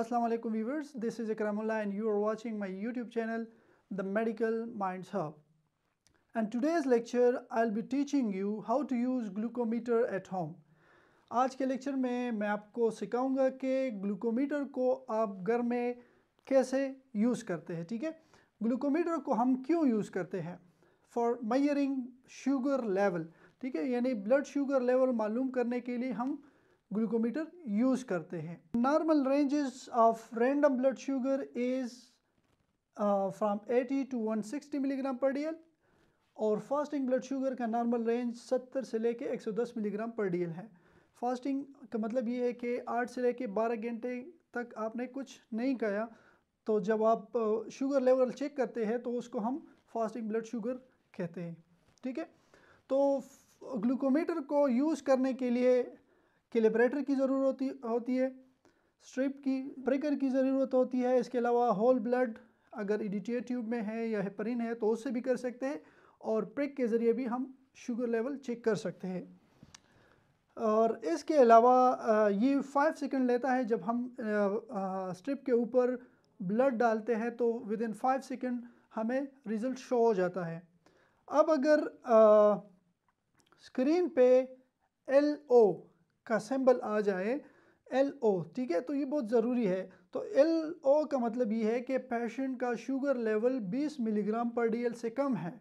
Assalamualaikum viewers, this is Ikramullah and you are watching my YouTube channel, The Medical Minds Hub. And today's lecture, I'll be teaching you how to use glucometer at home. आज के lecture में मैं आपको सिखाऊंगा कि glucometer को आप घर में कैसे यूज़ करते हैं ठीक है ग्लूकोमीटर को हम क्यों यूज़ करते हैं फॉर मयरिंग शुगर लेवल ठीक है यानी ब्लड शुगर लेवल मालूम करने के लिए हम ग्लूकोमीटर यूज़ करते हैं normal ranges of random blood sugar is from 80 to 160 milligram per DL और फास्टिंग ब्लड शुगर का नॉर्मल रेंज 70 से लेके 110 मिलीग्राम पर डीएल है फास्टिंग का मतलब ये है कि 8 से लेके 12 घंटे तक आपने कुछ नहीं खाया तो जब आप शुगर लेवल चेक करते हैं तो उसको हम फास्टिंग ब्लड शुगर कहते हैं ठीक है तो ग्लूकोमीटर को यूज़ करने के लिए कैलिब्रेटर की ज़रूरत होती होती है स्ट्रिप की ब्रेकर की ज़रूरत होती है इसके अलावा होल ब्लड अगर इडिटिया ट्यूब में है या हेपरिन है तो उससे भी कर सकते हैं और प्रिक के ज़रिए भी हम शुगर लेवल चेक कर सकते हैं और इसके अलावा ये फाइव सेकंड लेता है जब हम स्ट्रिप के ऊपर ब्लड डालते हैं तो विद इन फाइव सेकेंड हमें रिज़ल्ट शो हो जाता है अब अगर स्क्रीन पे एल ओ का सिंबल आ जाए एल ओ ठीक है तो ये बहुत ज़रूरी है तो एल ओ का मतलब ये है कि पेशेंट का sugar level 20 milligram per D से कम है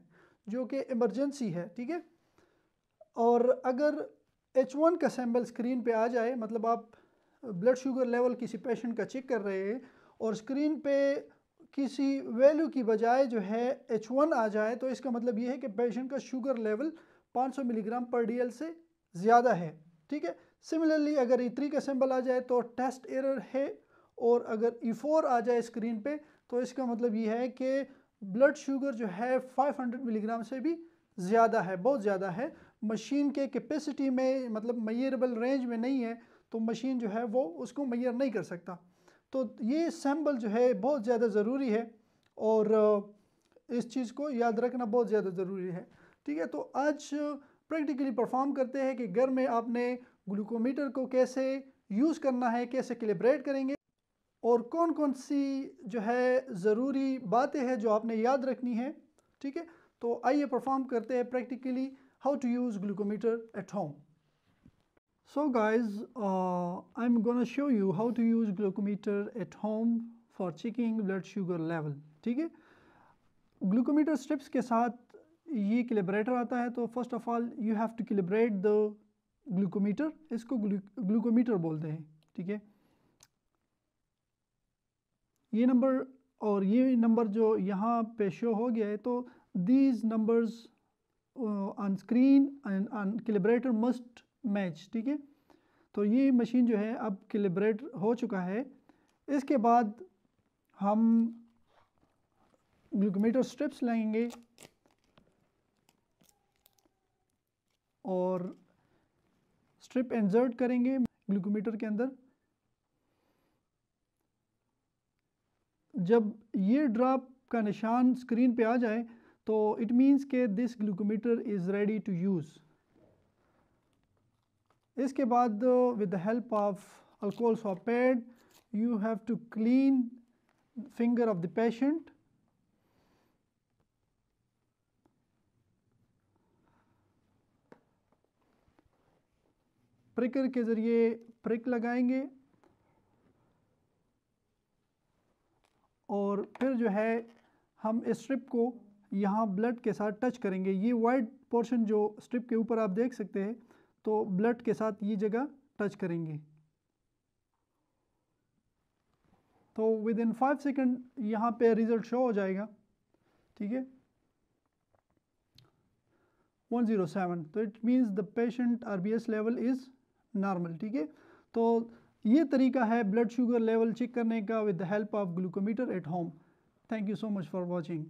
जो कि इमरजेंसी है ठीक है और अगर एच वन का सैम्बल स्क्रीन पे आ जाए मतलब आप ब्लड शुगर लेवल किसी पेशेंट का चेक कर रहे हैं और स्क्रीन पे किसी वैल्यू की बजाय जो है एच वन आ जाए तो इसका मतलब ये है कि पेशेंट का sugar level 500 milligram per D से ज़्यादा है ठीक है सिमिलरली अगर ई e थ्री का सिंबल आ जाए तो टेस्ट एरर है और अगर ई e फोर आ जाए स्क्रीन पे तो इसका मतलब ये है कि ब्लड शुगर जो है 500 मिलीग्राम से भी ज़्यादा है बहुत ज़्यादा है मशीन के कैपेसिटी में मतलब मैयरेबल रेंज में नहीं है तो मशीन जो है वो उसको मैयर नहीं कर सकता तो ये सैम्बल जो है बहुत ज़्यादा ज़रूरी है और इस चीज़ को याद रखना बहुत ज़्यादा ज़रूरी है ठीक है तो आज प्रैक्टिकली परफॉर्म करते हैं कि घर में आपने ग्लूकोमीटर को कैसे यूज़ करना है कैसे कैलिब्रेट करेंगे और कौन कौन सी जो है ज़रूरी बातें हैं जो आपने याद रखनी है ठीक है तो आइए परफॉर्म करते हैं practically how to use glucometer at home so guys I am gonna show you how to use glucometer at home for checking blood sugar level ठीक है ग्लूकोमीटर स्ट्रिप्स के साथ ये क्लिब्रेटर आता है तो first of all you have to calibrate the glucometer इसको glucometer बोलते हैं ठीक है ये नंबर और ये नंबर जो यहाँ पे शो हो गया है तो these numbers on screen on calibrator must match ठीक है तो ये मशीन जो है अब कैलिब्रेट हो चुका है इसके बाद हम ग्लूकोमीटर स्ट्रिप्स लाएंगे और स्ट्रिप इंजर्ट करेंगे ग्लूकोमीटर के अंदर जब ये ड्रॉप का निशान स्क्रीन पे आ जाए तो इट मीन्स के this glucometer is ready to use इसके बाद with the help of alcohol soaked you have to clean finger of the patient pricker के ज़रिए प्रिक लगाएंगे और फिर जो है हम इस स्ट्रिप को यहाँ ब्लड के साथ टच करेंगे ये वाइट पोर्शन जो स्ट्रिप के ऊपर आप देख सकते हैं तो ब्लड के साथ ये जगह टच करेंगे तो विद इन फाइव सेकेंड यहाँ पे रिज़ल्ट शो हो जाएगा ठीक है 107 तो it means the patient RBS level is normal ठीक है तो ये तरीका है ब्लड शुगर लेवल चेक करने का with the help of glucometer at home thank you so much for watching